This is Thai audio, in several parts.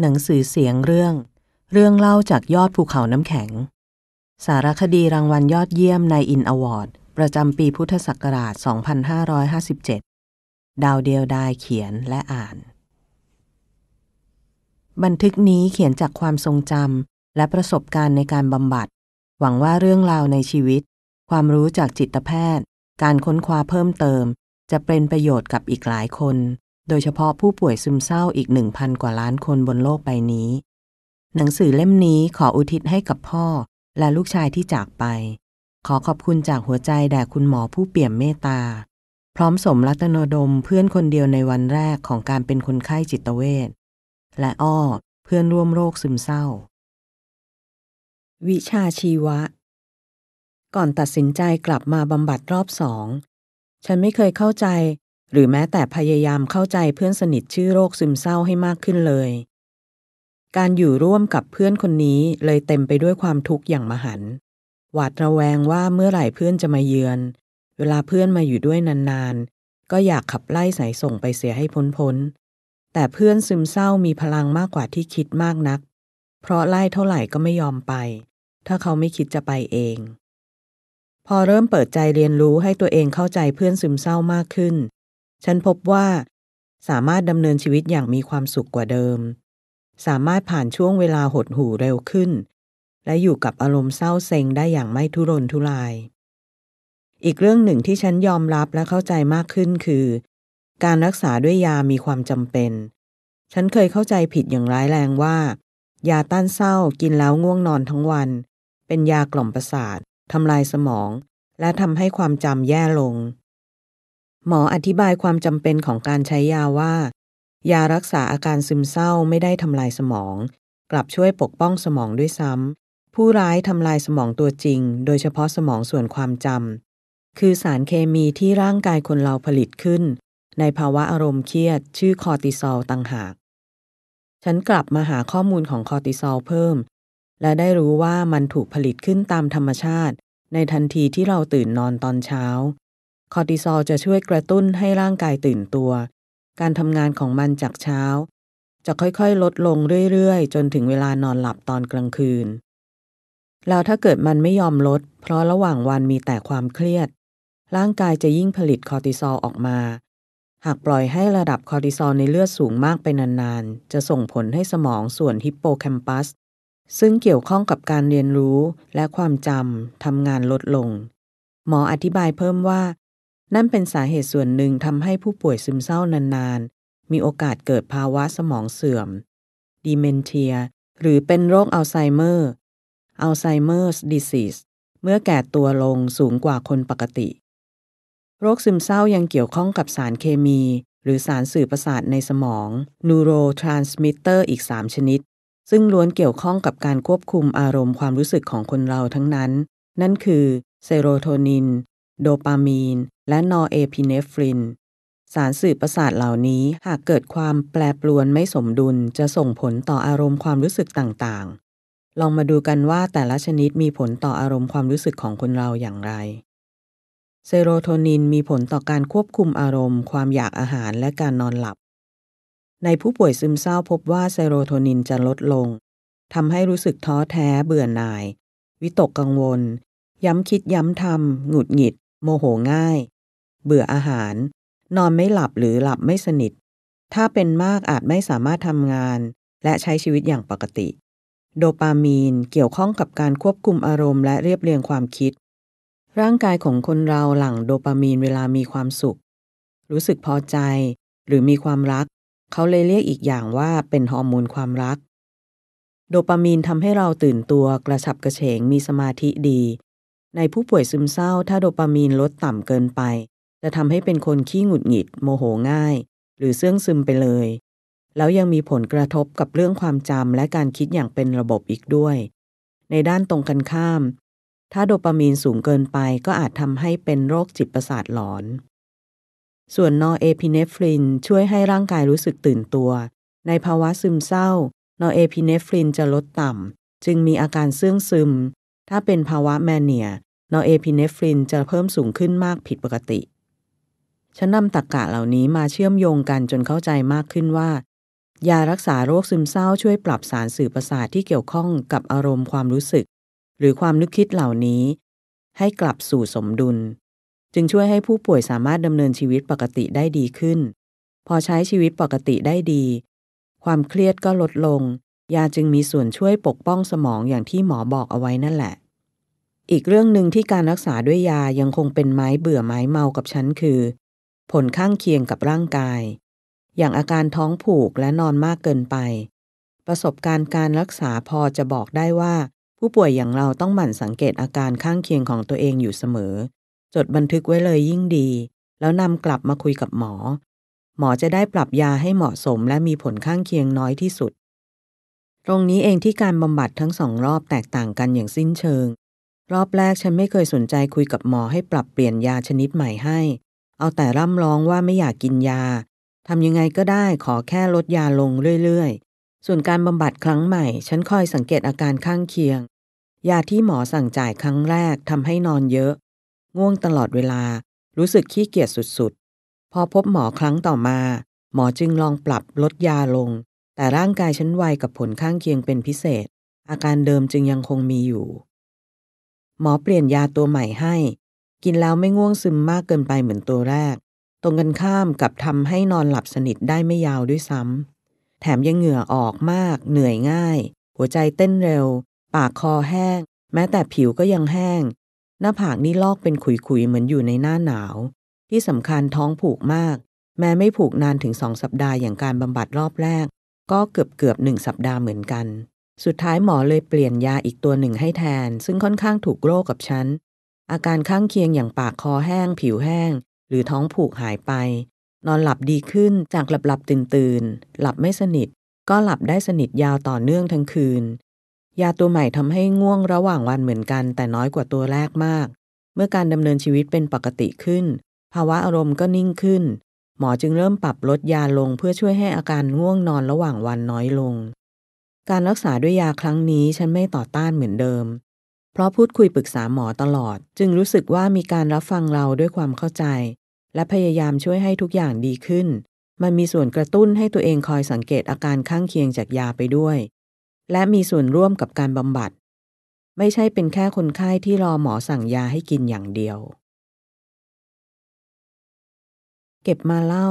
หนังสือเสียงเรื่อง เรื่องเล่าจากยอดภูเขาน้ำแข็ง สารคดีรางวัลยอดเยี่ยมในอินอวอร์ด ประจำปีพุทธศักราช 2557 ดาวเดียวดายเขียนและอ่าน บันทึกนี้เขียนจากความทรงจำและประสบการณ์ในการบำบัด หวังว่าเรื่องราวในชีวิต ความรู้จากจิตแพทย์ การค้นคว้าเพิ่มเติม จะเป็นประโยชน์กับอีกหลายคนโดยเฉพาะผู้ป่วยซึมเศร้าอีก1,000กว่าล้านคนบนโลกใบนี้ หนังสือเล่มนี้ขออุทิศให้กับพ่อและลูกชายที่จากไป ขอขอบคุณจากหัวใจ แด่คุณหมอผู้เปี่ยมเมตตา พร้อมสมรัตนดมเพื่อนคนเดียวในวันแรกของการเป็นคนไข้จิตเวชและอ้อเพื่อนร่วมโรคซึมเศร้า วิชาชีวะ ก่อนตัดสินใจกลับมาบำบัดรอบสองฉันไม่เคยเข้าใจหรือแม้แต่พยายามเข้าใจเพื่อนสนิทชื่อโรคซึมเศร้าให้มากขึ้นเลย การอยู่ร่วมกับเพื่อนคนนี้เลยเต็มไปด้วยความทุกข์อย่างมหัน หวาดระแวงว่าเมื่อไหร่เพื่อนจะมาเยือน เวลาเพื่อนมาอยู่ด้วยนานๆ ก็อยากขับไล่สายส่งไปเสียให้พ้นๆแต่เพื่อนซึมเศร้ามีพลังมากกว่าที่คิดมากนัก เพราะไล่เท่าไหร่ก็ไม่ยอมไป ถ้าเขาไม่คิดจะไปเอง พอเริ่มเปิดใจเรียนรู้ให้ตัวเองเข้าใจเพื่อนซึมเศร้ามากขึ้นฉันพบว่า สามารถดำเนินชีวิตอย่างมีความสุขกว่าเดิม สามารถผ่านช่วงเวลาหดหู่เร็วขึ้น และอยู่กับอารมณ์เศร้าเซ็งได้อย่างไม่ทุรนทุราย อีกเรื่องหนึ่งที่ฉันยอมรับและเข้าใจมากขึ้นคือ การรักษาด้วยยามีความจำเป็น ฉันเคยเข้าใจผิดอย่างร้ายแรงว่า ยาต้านเศร้ากินแล้วง่วงนอนทั้งวัน เป็นยากล่อมประสาททำลายสมอง และทำให้ความจำแย่ลงหมออธิบายความจำเป็นของการใช้ยาว่า ยารักษาอาการซึมเศร้าไม่ได้ทำลายสมอง กลับช่วยปกป้องสมองด้วยซ้ำผู้ร้ายทำลายสมองตัวจริง โดยเฉพาะสมองส่วนความจำคือสารเคมีที่ร่างกายคนเราผลิตขึ้น ในภาวะอารมณ์เครียด ชื่อคอร์ติซอลต่างหาก ฉันกลับมาหาข้อมูลของคอร์ติซอลเพิ่ม และได้รู้ว่ามันถูกผลิตขึ้นตามธรรมชาติ ในทันทีที่เราตื่นนอนตอนเช้าคอร์ติซอลจะช่วยกระตุ้นให้ร่างกายตื่นตัว การทำงานของมันจากเช้า จะค่อยๆลดลงเรื่อยๆ จนถึงเวลานอนหลับตอนกลางคืน แล้วถ้าเกิดมันไม่ยอมลด เพราะระหว่างวันมีแต่ความเครียด ร่างกายจะยิ่งผลิตคอร์ติซอลออกมา หากปล่อยให้ระดับคอร์ติซอลในเลือดสูงมากไปนานๆ จะส่งผลให้สมองส่วนฮิปโปแคมปัสซึ่งเกี่ยวข้องกับการเรียนรู้และความจำทำงานลดลง หมออธิบายเพิ่มว่านั่นเป็นสาเหตุส่วนหนึ่งทำให้ผู้ป่วยซึมเศร้านาน ๆ มีโอกาสเกิดภาวะสมองเสื่อมดีเมนเทียหรือเป็นโรคอัลไซเมอร์อัลไซเมอร์สดิซิสเมื่อแก่ตัวลงสูงกว่าคนปกติ โรคซึมเศร้ายังเกี่ยวข้องกับสารเคมีหรือสารสื่อประสาทในสมองนูโรทรานสมิเตอร์อีก 3 ชนิด ซึ่งล้วนเกี่ยวข้องกับการควบคุมอารมณ์ความรู้สึกของคนเราทั้งนั้นนั่นคือเซโรโทนินโดปามีนและนอเอพิเนฟรินสารสื่อประสาทเหล่านี้หากเกิดความแปรปรวนไม่สมดุลจะส่งผลต่ออารมณ์ความรู้สึกต่างๆ ลองมาดูกันว่าแต่ละชนิดมีผลต่ออารมณ์ความรู้สึกของคนเราอย่างไร เซโรโทนินมีผลต่อการควบคุมอารมณ์ ความอยากอาหารและการนอนหลับ ในผู้ป่วยซึมเศร้าพบว่าเซโรโทนินจะลดลงทำให้รู้สึกท้อแท้ เบื่อหน่าย วิตกกังวล ย้ำคิดย้ำทำหงุดหงิด โมโหง่ายเบื่ออาหาร นอนไม่หลับหรือหลับไม่สนิท ถ้าเป็นมากอาจไม่สามารถทำงาน และใช้ชีวิตอย่างปกติ โดปามีนเกี่ยวข้องกับการควบคุมอารมณ์และเรียบเรียงความคิด ร่างกายของคนเราหลั่งโดปามีนเวลามีความสุข รู้สึกพอใจหรือมีความรัก เขาเลยเรียกอีกอย่างว่าเป็นฮอร์โมนความรัก โดปามีนทำให้เราตื่นตัวกระฉับกระเฉงมีสมาธิดี ในผู้ป่วยซึมเศร้า ถ้าโดปามีนลดต่ำเกินไปจะทำให้เป็นคนขี้หงุดหงิด โมโหง่าย หรือเสื่องซึมไปเลย แล้วยังมีผลกระทบกับเรื่องความจำและการคิดอย่างเป็นระบบอีกด้วย ในด้านตรงกันข้าม ถ้าโดปามีนสูงเกินไปก็อาจทำให้เป็นโรคจิตประสาทหลอน ส่วนนอเอพิเนฟรินช่วยให้ร่างกายรู้สึกตื่นตัว ในภาวะซึมเศร้า นอเอพิเนฟรินจะลดต่ำจึงมีอาการเสื่องซึม ถ้าเป็นภาวะแมเนียนอเอพิเนฟรินจะเพิ่มสูงขึ้นมากผิดปกติฉันนำตรกกะเหล่านี้มาเชื่อมโยงกันจนเข้าใจมากขึ้นว่ายารักษาโรคซึมเศร้าช่วยปรับสารสื่อประสาทที่เกี่ยวข้องกับอารมณ์ความรู้สึก หรือความนึกคิดเหล่านี้ ให้กลับสู่สมดุล จึงช่วยให้ผู้ป่วยสามารถดำเนินชีวิตปกติได้ดีขึ้น พอใช้ชีวิตปกติได้ดี ความเครียดก็ลดลงยาจึงมีส่วนช่วยปกป้องสมองอย่างที่หมอบอกเอาไว้นั่นแหละ อีกเรื่องหนึ่งที่การรักษาด้วยยายังคงเป็นไม้เบื่อไม้เมากับฉันคือผลข้างเคียงกับร่างกาย อย่างอาการท้องผูกและนอนมากเกินไป ประสบการณ์การรักษาพอจะบอกได้ว่าผู้ป่วยอย่างเราต้องหมั่นสังเกตอาการข้างเคียงของตัวเองอยู่เสมอ จดบันทึกไว้เลยยิ่งดี แล้วนำกลับมาคุยกับหมอ หมอจะได้ปรับยาให้เหมาะสม และมีผลข้างเคียงน้อยที่สุด ตรงนี้เองที่การบำบัดทั้งสองรอบแตกต่างกันอย่างสิ้นเชิง รอบแรกฉันไม่เคยสนใจคุยกับหมอให้ปรับเปลี่ยนยาชนิดใหม่ให้เอาแต่ร่ำร้องว่าไม่อยากกินยา ทำยังไงก็ได้ขอแค่ลดยาลงเรื่อยๆ ส่วนการบำบัดครั้งใหม่ ฉันคอยสังเกตอาการข้างเคียง ยาที่หมอสั่งจ่ายครั้งแรกทำให้นอนเยอะ ง่วงตลอดเวลารู้สึกขี้เกียจสุดๆ พอพบหมอครั้งต่อมา หมอจึงลองปรับลดยาลง แต่ร่างกายฉันไวกับผลข้างเคียงเป็นพิเศษ อาการเดิมจึงยังคงมีอยู่ หมอเปลี่ยนยาตัวใหม่ให้กินแล้วไม่ง่วงซึมมากเกินไปเหมือนตัวแรก ตรงกันข้ามกับทำให้นอนหลับสนิทได้ไม่ยาวด้วยซ้ำแถมยังเหงื่อออกมาก เหนื่อยง่าย หัวใจเต้นเร็ว ปากคอแห้ง แม้แต่ผิวก็ยังแห้ง หน้าผากนี่ลอกเป็นขุยๆ เหมือนอยู่ในหน้าหนาว ที่สำคัญท้องผูกมาก แม้ไม่ผูกนานถึงสองสัปดาห์อย่างการบำบัดรอบแรก ก็เกือบเกือบหนึ่งสัปดาห์เหมือนกัน สุดท้ายหมอเลยเปลี่ยนยาอีกตัวหนึ่งให้แทน ซึ่งค่อนข้างถูกโรคกับฉันอาการข้างเคียงอย่างปากคอแห้ง ผิวแห้ง หรือท้องผูกหายไป นอนหลับดีขึ้นจากหลับหลับตื่นตื่น หลับไม่สนิท ก็หลับได้สนิทยาวต่อเนื่องทั้งคืน ยาตัวใหม่ทำให้ง่วงระหว่างวันเหมือนกัน แต่น้อยกว่าตัวแรกมาก เมื่อการดำเนินชีวิตเป็นปกติขึ้น ภาวะอารมณ์ก็นิ่งขึ้น หมอจึงเริ่มปรับลดยาลงเพื่อช่วยให้อาการง่วงนอนระหว่างวันน้อยลง การรักษาด้วยยาครั้งนี้ฉันไม่ต่อต้านเหมือนเดิมเพราะพูดคุยปรึกษาหมอตลอด จึงรู้สึกว่ามีการรับฟังเราด้วยความเข้าใจ และพยายามช่วยให้ทุกอย่างดีขึ้น มันมีส่วนกระตุ้นให้ตัวเองคอยสังเกตอาการข้างเคียงจากยาไปด้วย และมีส่วนร่วมกับการบำบัด ไม่ใช่เป็นแค่คนไข้ที่รอหมอสั่งยาให้กินอย่างเดียว เก็บมาเล่า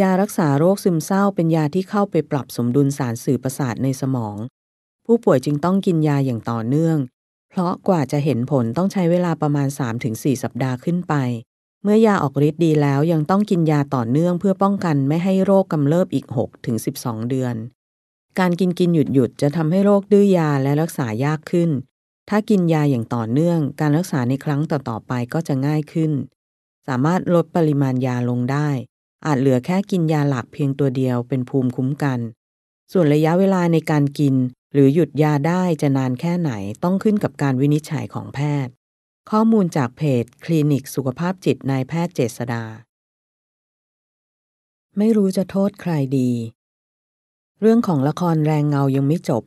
ยารักษาโรคซึมเศร้าเป็นยาที่เข้าไปปรับสมดุลสารสื่อประสาทในสมองผู้ป่วยจึงต้องกินยาอย่างต่อเนื่อง เพราะกว่าจะเห็นผลต้องใช้เวลาประมาณ 3-4 สัปดาห์ขึ้นไป เมื่อยาออกฤทธิ์ดีแล้วยังต้องกินยาต่อเนื่อง เพื่อป้องกันไม่ให้โรคกำเริบอีก 6-12 เดือน การกินกินหยุดหยุดจะทำให้โรคดื้อยาและรักษายากขึ้น ถ้ากินยาอย่างต่อเนื่อง การรักษาในครั้งต่อๆไปก็จะง่ายขึ้น สามารถลดปริมาณยาลงได้ อาจเหลือแค่กินยาหลักเพียงตัวเดียวเป็นภูมิคุ้มกัน ส่วนระยะเวลาในการกินหรือหยุดยาได้จะนานแค่ไหนต้องขึ้นกับการวินิจฉัยของแพทย์ ข้อมูลจากเพจ คลินิกสุขภาพจิตนายแพทย์เจษดา ไม่รู้จะโทษใครดี เรื่องของละครแรงเงายังไม่จบ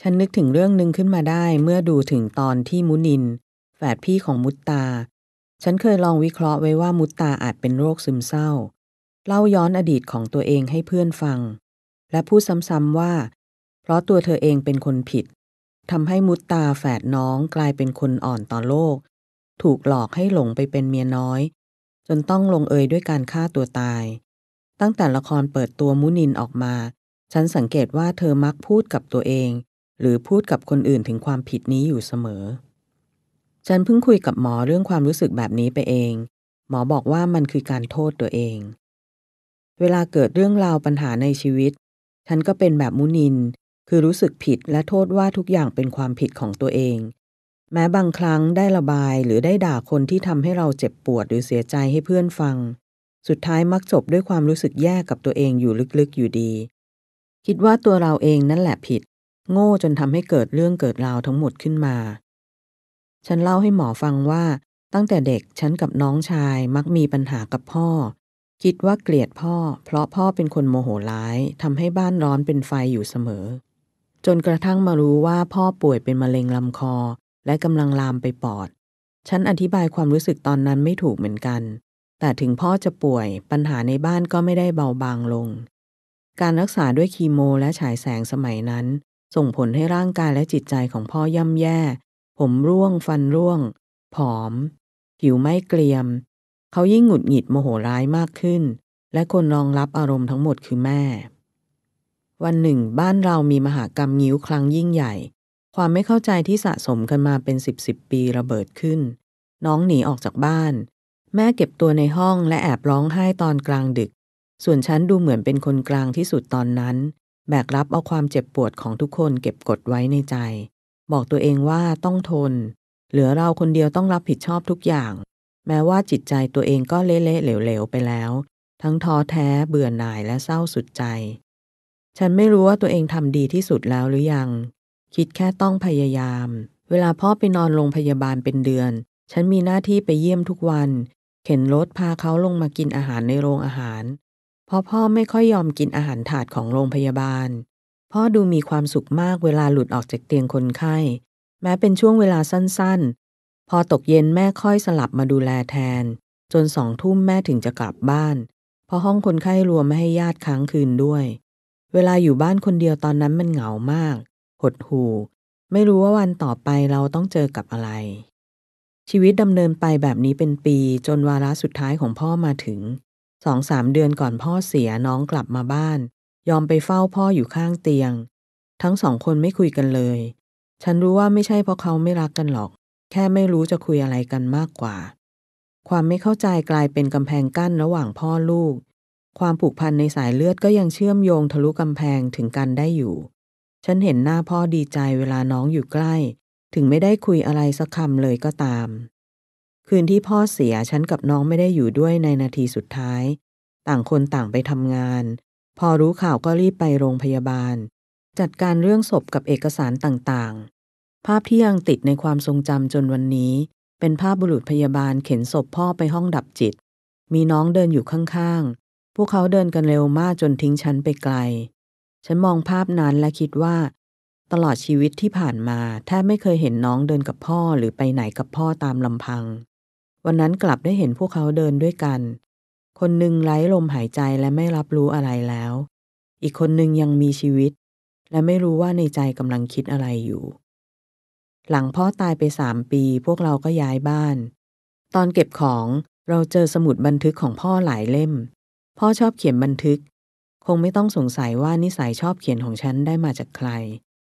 ฉันนึกถึงเรื่องหนึ่งขึ้นมาได้เมื่อดูถึงตอนที่มุนิน แฝดพี่ของมุตตา ฉันเคยลองวิเคราะห์ไว้ว่ามุตตาอาจเป็นโรคซึมเศร้า เล่าย้อนอดีตของตัวเองให้เพื่อนฟัง และพูดซ้ำๆว่าเพราะตัวเธอเองเป็นคนผิดทำให้มุตตาแฝดน้องกลายเป็นคนอ่อนต่อโลก ถูกหลอกให้หลงไปเป็นเมียน้อย จนต้องลงเอยด้วยการฆ่าตัวตาย ตั้งแต่ละครเปิดตัวมุนินออกมา ฉันสังเกตว่าเธอมักพูดกับตัวเอง หรือพูดกับคนอื่นถึงความผิดนี้อยู่เสมอ ฉันเพิ่งคุยกับหมอเรื่องความรู้สึกแบบนี้ไปเอง หมอบอกว่ามันคือการโทษตัวเอง เวลาเกิดเรื่องราวปัญหาในชีวิต ฉันก็เป็นแบบมุนินคือรู้สึกผิดและโทษว่าทุกอย่างเป็นความผิดของตัวเอง แม้บางครั้งได้ระบายหรือได้ด่าคนที่ทำให้เราเจ็บปวดหรือเสียใจให้เพื่อนฟัง สุดท้ายมักจบด้วยความรู้สึกแย่กับตัวเองอยู่ลึก ๆ อยู่ดี คิดว่าตัวเราเองนั่นแหละผิด โง่จนทำให้เกิดเรื่องเกิดราวทั้งหมดขึ้นมา ฉันเล่าให้หมอฟังว่าตั้งแต่เด็กฉันกับน้องชายมักมีปัญหากับพ่อ คิดว่าเกลียดพ่อ เพราะพ่อเป็นคนโมโหร้ายทำให้บ้านร้อนเป็นไฟอยู่เสมอจนกระทั่งมารู้ว่าพ่อป่วยเป็นมะเร็งลำคอและกำลังลามไปปอด ฉันอธิบายความรู้สึกตอนนั้นไม่ถูกเหมือนกัน แต่ถึงพ่อจะป่วยปัญหาในบ้านก็ไม่ได้เบาบางลง การรักษาด้วยคีโมและฉายแสงสมัยนั้นส่งผลให้ร่างกายและจิตใจของพ่อย่ำแย่ ผมร่วงฟันร่วง ผอมผิวไม่เกรียม เขายิ่งหงุดหงิดโมโหร้ายมากขึ้น และคนรองรับอารมณ์ทั้งหมดคือแม่วันหนึ่งบ้านเรามีมหากรรมงิ้วครั้งยิ่งใหญ่ ความไม่เข้าใจที่สะสมกันมาเป็นสิบสิบปีระเบิดขึ้น น้องหนีออกจากบ้าน แม่เก็บตัวในห้องและแอบร้องไห้ตอนกลางดึก ส่วนฉันดูเหมือนเป็นคนกลางที่สุดตอนนั้น แบกรับเอาความเจ็บปวดของทุกคนเก็บกดไว้ในใจ บอกตัวเองว่าต้องทน เหลือเราคนเดียวต้องรับผิดชอบทุกอย่าง แม้ว่าจิตใจตัวเองก็เละะเหลวๆไปแล้ว ทั้งท้อแท้ เบื่อหน่ายและเศร้าสุดใจฉันไม่รู้ว่าตัวเองทำดีที่สุดแล้วหรือยัง คิดแค่ต้องพยายาม เวลาพ่อไปนอนโรงพยาบาลเป็นเดือน ฉันมีหน้าที่ไปเยี่ยมทุกวัน เข็นรถพาเขาลงมากินอาหารในโรงอาหาร เพราะพ่อไม่ค่อยยอมกินอาหารถาดของโรงพยาบาล พ่อดูมีความสุขมากเวลาหลุดออกจากเตียงคนไข้ แม้เป็นช่วงเวลาสั้น ๆ พอตกเย็นแม่ค่อยสลับมาดูแลแทน จนสองทุ่มแม่ถึงจะกลับบ้าน เพราะห้องคนไข้รวมไม่ให้ญาติค้างคืนด้วยเวลาอยู่บ้านคนเดียวตอนนั้นมันเหงามาก หดหู่ ไม่รู้ว่าวันต่อไปเราต้องเจอกับอะไร ชีวิตดำเนินไปแบบนี้เป็นปี จนวาระสุดท้ายของพ่อมาถึงสองสามเดือนก่อนพ่อเสียน้องกลับมาบ้าน ยอมไปเฝ้าพ่ออยู่ข้างเตียง ทั้งสองคนไม่คุยกันเลย ฉันรู้ว่าไม่ใช่เพราะเขาไม่รักกันหรอก แค่ไม่รู้จะคุยอะไรกันมากกว่า ความไม่เข้าใจกลายเป็นกำแพงกั้นระหว่างพ่อลูกความผูกพันในสายเลือดก็ยังเชื่อมโยงทะลุกำแพงถึงกันได้อยู่ ฉันเห็นหน้าพ่อดีใจเวลาน้องอยู่ใกล้ ถึงไม่ได้คุยอะไรสักคำเลยก็ตาม คืนที่พ่อเสีย ฉันกับน้องไม่ได้อยู่ด้วยในนาทีสุดท้าย ต่างคนต่างไปทำงาน พอรู้ข่าวก็รีบไปโรงพยาบาล จัดการเรื่องศพกับเอกสารต่างๆ ภาพที่ยังติดในความทรงจำจนวันนี้ เป็นภาพบุรุษพยาบาลเข็นศพพ่อไปห้องดับจิต มีน้องเดินอยู่ข้างพวกเขาเดินกันเร็วมากจนทิ้งฉันไปไกล ฉันมองภาพนั้น และคิดว่า ตลอดชีวิตที่ผ่านมาแทบไม่เคยเห็นน้องเดินกับพ่อหรือไปไหนกับพ่อตามลำพัง วันนั้นกลับได้เห็นพวกเขาเดินด้วยกัน คนหนึ่งไร้ลมหายใจและไม่รับรู้อะไรแล้ว อีกคนหนึ่งยังมีชีวิต และไม่รู้ว่าในใจกำลังคิดอะไรอยู่ หลังพ่อตายไปสามปี พวกเราก็ย้ายบ้าน ตอนเก็บของเราเจอสมุดบันทึกของพ่อหลายเล่มพ่อชอบเขียนบันทึก คงไม่ต้องสงสัยว่านิสัยชอบเขียนของฉันได้มาจากใคร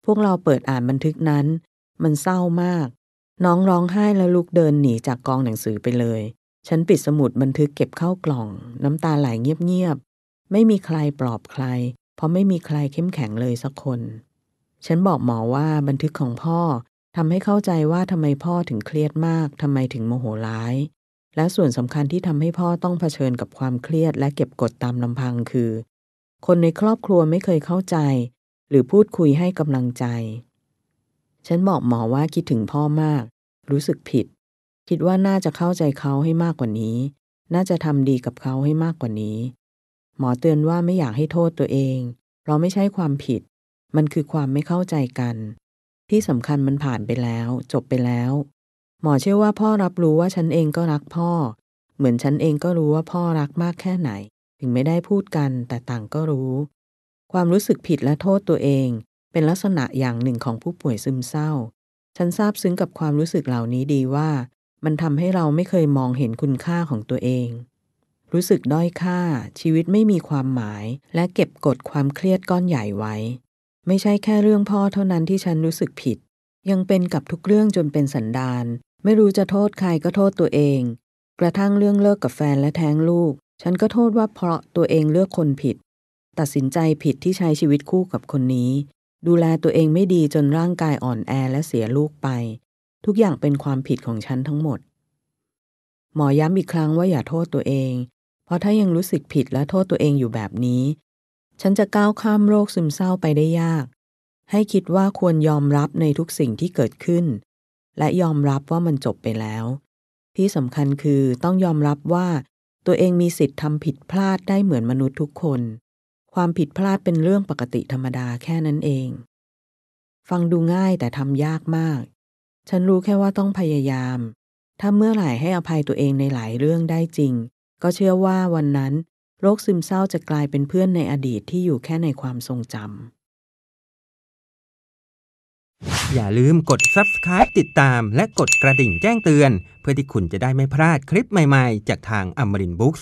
พวกเราเปิดอ่านบันทึกนั้น มันเศร้ามาก น้องร้องไห้ แล้วลุกเดินหนี จากกองหนังสือไปเลย ฉันปิดสมุดบันทึกเก็บเข้ากล่อง น้ำตาไหลเงียบๆไม่มีใครปลอบใคร เพราะไม่มีใครเข้มแข็งเลยสักคน ฉันบอกหมอว่าบันทึกของพ่อทำให้เข้าใจว่าทำไมพ่อถึงเครียดมากทำไมถึงโมโหร้ายและส่วนสำคัญที่ทำให้พ่อต้องเผชิญกับความเครียดและเก็บกดตามลำพังคือ คนในครอบครัวไม่เคยเข้าใจ หรือพูดคุยให้กำลังใจ ฉันบอกหมอว่าคิดถึงพ่อมาก รู้สึกผิด คิดว่าน่าจะเข้าใจเขาให้มากกว่านี้ น่าจะทำดีกับเขาให้มากกว่านี้ หมอเตือนว่าไม่อยากให้โทษตัวเองเพราะไม่ใช่ความผิด มันคือความไม่เข้าใจกัน ที่สำคัญมันผ่านไปแล้ว จบไปแล้วหมอเชื่อว่าพ่อรับรู้ว่าฉันเองก็รักพ่อ เหมือนฉันเองก็รู้ว่าพ่อรักมากแค่ไหน ถึงไม่ได้พูดกัน แต่ต่างก็รู้ ความรู้สึกผิดและโทษตัวเอง เป็นลักษณะอย่างหนึ่งของผู้ป่วยซึมเศร้า ฉันทราบซึ้งกับความรู้สึกเหล่านี้ดีว่า มันทำให้เราไม่เคยมองเห็นคุณค่าของตัวเอง รู้สึกด้อยค่าชีวิตไม่มีความหมายและเก็บกดความเครียดก้อนใหญ่ไว้ ไม่ใช่แค่เรื่องพ่อเท่านั้นที่ฉันรู้สึกผิด ยังเป็นกับทุกเรื่องจนเป็นสันดานไม่รู้จะโทษใครก็โทษตัวเอง กระทั่งเรื่องเลิกกับแฟนและแท้งลูก ฉันก็โทษว่าเพราะตัวเองเลือกคนผิด ตัดสินใจผิดที่ใช้ชีวิตคู่กับคนนี้ ดูแลตัวเองไม่ดีจนร่างกายอ่อนแอและเสียลูกไป ทุกอย่างเป็นความผิดของฉันทั้งหมด หมอย้ำอีกครั้งว่าอย่าโทษตัวเอง เพราะถ้ายังรู้สึกผิดและโทษตัวเองอยู่แบบนี้ ฉันจะก้าวข้ามโรคซึมเศร้าไปได้ยาก ให้คิดว่าควรยอมรับในทุกสิ่งที่เกิดขึ้นและยอมรับว่ามันจบไปแล้ว ที่สำคัญคือต้องยอมรับว่าตัวเองมีสิทธิ์ทำผิดพลาดได้เหมือนมนุษย์ทุกคน ความผิดพลาดเป็นเรื่องปกติธรรมดาแค่นั้นเอง ฟังดูง่ายแต่ทำยากมาก ฉันรู้แค่ว่าต้องพยายาม ถ้าเมื่อไหร่ให้อภัยตัวเองในหลายเรื่องได้จริง ก็เชื่อว่าวันนั้น โรคซึมเศร้าจะกลายเป็นเพื่อนในอดีตที่อยู่แค่ในความทรงจำอย่าลืมกด subscribe ติดตามและกดกระดิ่งแจ้งเตือน เพื่อที่คุณจะได้ไม่พลาดคลิปใหม่ ๆ จากทางอมรินบุ๊ก